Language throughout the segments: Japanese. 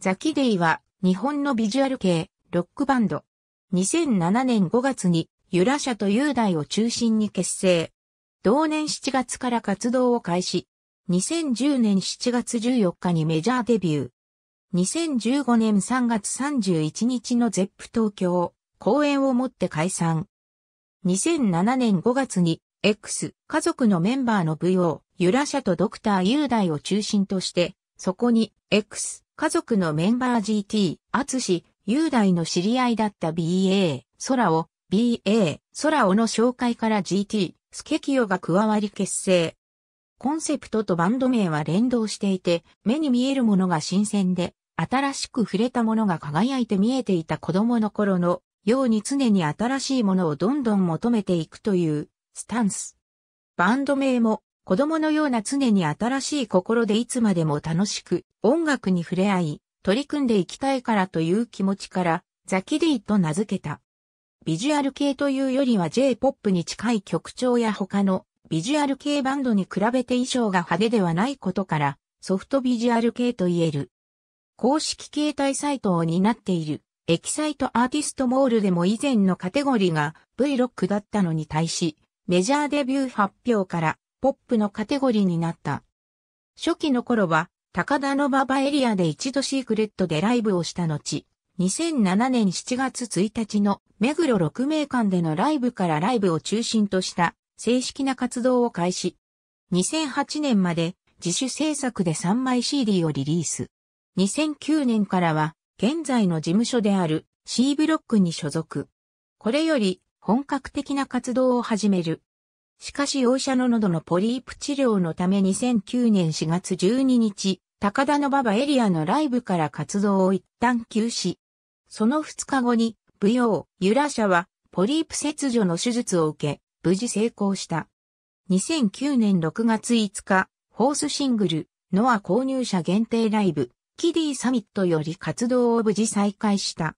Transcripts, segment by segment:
ザキデイは日本のビジュアル系ロックバンド。2007年5月にユラ社と雄大を中心に結成。同年7月から活動を開始。2010年7月14日にメジャーデビュー。2015年3月31日のゼップ東京公演をもって解散。2007年5月に X 家族のメンバーの VO ユラ社とドクター雄大を中心として、そこに X 家族のメンバー GT、厚志、雄大の知り合いだった BA、空を BA、空をの紹介から GT、スケキヨが加わり結成。コンセプトとバンド名は連動していて、目に見えるものが新鮮で、新しく触れたものが輝いて見えていた子供の頃のように常に新しいものをどんどん求めていくというスタンス。バンド名も子供のような常に新しい心でいつまでも楽しく音楽に触れ合い、取り組んでいきたいからという気持ちから、ザキディと名付けた。ビジュアル系というよりは J-POP に近い曲調や他のビジュアル系バンドに比べて衣装が派手ではないことから、ソフトビジュアル系と言える。公式携帯サイトを担っている、エキサイトアーティストモールでも以前のカテゴリーが V ロックだったのに対し、メジャーデビュー発表からポップのカテゴリーになった。初期の頃は、高田の馬場エリアで一度シークレットでライブをした後、2007年7月1日の目黒6名館でのライブからライブを中心とした正式な活動を開始。2008年まで自主制作で3枚 CD をリリース。2009年からは現在の事務所である C ブロックに所属。これより本格的な活動を始める。しかし王者の喉のポリープ治療のため2009年4月12日、高田の馬場エリアのライブから活動を一旦休止。その2日後に、舞踊、ユラ社は、ポリープ切除の手術を受け、無事成功した。2009年6月5日、ホースシングル、ノア購入者限定ライブ、キディサミットより活動を無事再開した。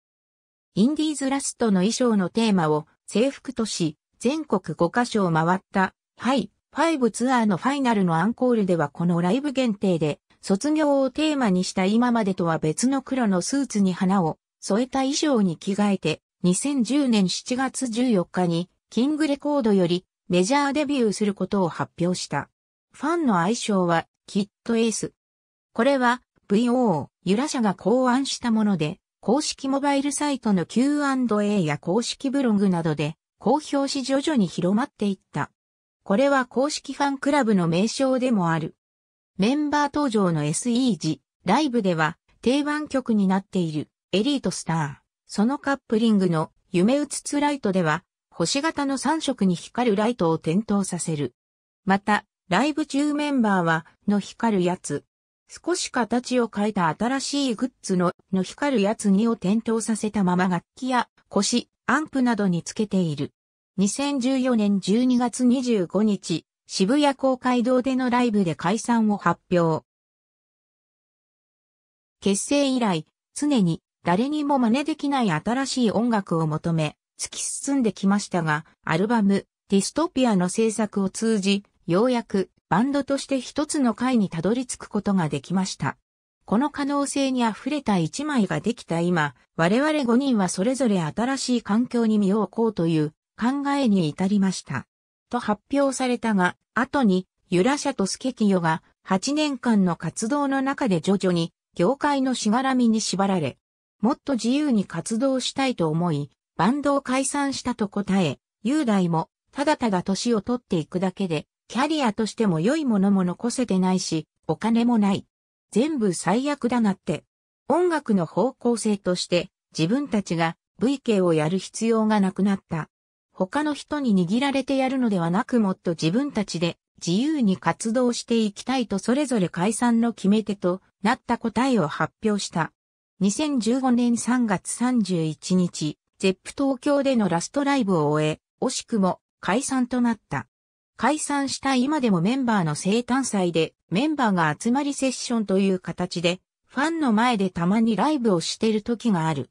インディーズラストの衣装のテーマを制服とし、全国5カ所を回った、ハイ、ブツアーのファイナルのアンコールではこのライブ限定で、卒業をテーマにした今までとは別の黒のスーツに花を添えた衣装に着替えて、2010年7月14日に、キングレコードよりメジャーデビューすることを発表した。ファンの愛称は、キッドエース。これは、VO、ユラ社が考案したもので、公式モバイルサイトの Q&A や公式ブログなどで公表し徐々に広まっていった。これは公式ファンクラブの名称でもある。メンバー登場の SE 時、ライブでは定番曲になっているエリートスター。そのカップリングの夢うつつライトでは星型の3色に光るライトを点灯させる。また、ライブ中メンバーはの光るやつ。少し形を変えた新しいグッズのの光るやつ2を点灯させたまま楽器や腰、アンプなどにつけている。2014年12月25日、渋谷公会堂でのライブで解散を発表。結成以来、常に誰にも真似できない新しい音楽を求め、突き進んできましたが、アルバム、ディストピアの制作を通じ、ようやくバンドとして一つの回にたどり着くことができました。この可能性に溢れた一枚ができた今、我々5人はそれぞれ新しい環境に身を置こうという考えに至りました。と発表されたが、後に、ユラシャとスケキヨが8年間の活動の中で徐々に業界のしがらみに縛られ、もっと自由に活動したいと思い、バンドを解散したと答え、雄大もただただ年を取っていくだけで、キャリアとしても良いものも残せてないし、お金もない。全部最悪だなって。音楽の方向性として自分たちが VK をやる必要がなくなった。他の人に握られてやるのではなくもっと自分たちで自由に活動していきたいとそれぞれ解散の決め手となった答えを発表した。2015年3月31日、ゼップ東京でのラストライブを終え、惜しくも解散となった。解散した今でもメンバーの生誕祭でメンバーが集まりセッションという形で、ファンの前でたまにライブをしている時がある。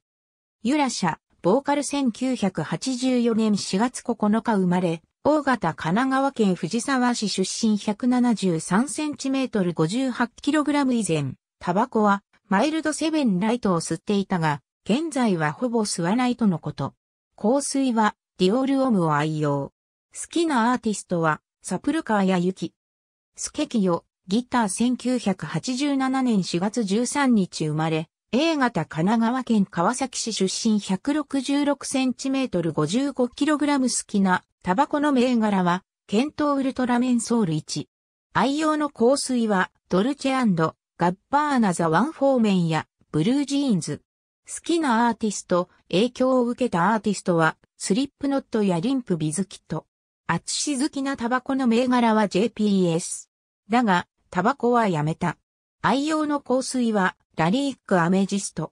ユラシャ、ボーカル1984年4月9日生まれ、大型神奈川県藤沢市出身 173cm58kg 以前、タバコはマイルドセブンライトを吸っていたが、現在はほぼ吸わないとのこと。香水はディオールオムを愛用。好きなアーティストはサプルカーやユキ。スケキヨ、ギター1987年4月13日生まれ、A 型神奈川県川崎市出身 166cm55kg 好きなタバコの銘柄は、ケントウルトラメンソール1。愛用の香水は、ドルチェガッバーナザワンフォーメンや、ブルージーンズ。好きなアーティスト、影響を受けたアーティストは、スリップノットやリンプビズキット。アツシ好きなタバコの銘柄は JPS。だが、タバコはやめた。愛用の香水はラリークアメジスト。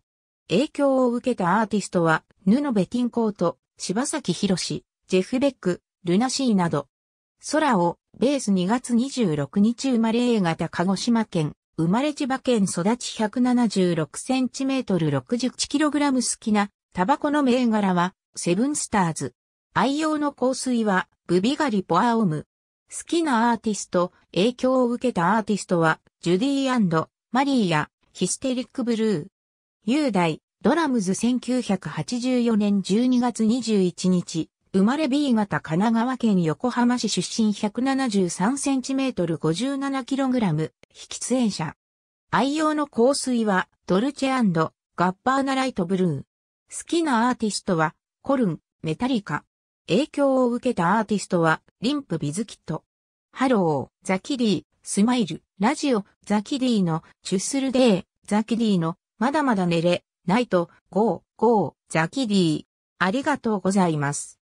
影響を受けたアーティストは、布ベティンコート、柴崎博士、ジェフベック、ルナシーなど。空を、ベース2月26日生まれ A 型鹿児島県、生まれ千葉県育ち1 7 6トル6グラム好きな、タバコの銘柄は、セブンスターズ。愛用の香水は、ブビガリポアオム。好きなアーティスト、影響を受けたアーティストは、ジュディマリーや、ヒステリックブルー。雄大、ドラムズ1984年12月21日、生まれ B 型神奈川県横浜市出身 173cm57kg、喫煙者。愛用の香水は、ドルチェガッバーナライトブルー。好きなアーティストは、コルン、メタリカ、影響を受けたアーティストは、リンプ・ビズキット。ハロー、ザ・キリー、スマイル、ラジオ、ザ・キリーの、チュッスルデー、ザ・キリーの、まだまだ寝れ、ナイト、ゴー、ゴー、ザ・キリー。ありがとうございます。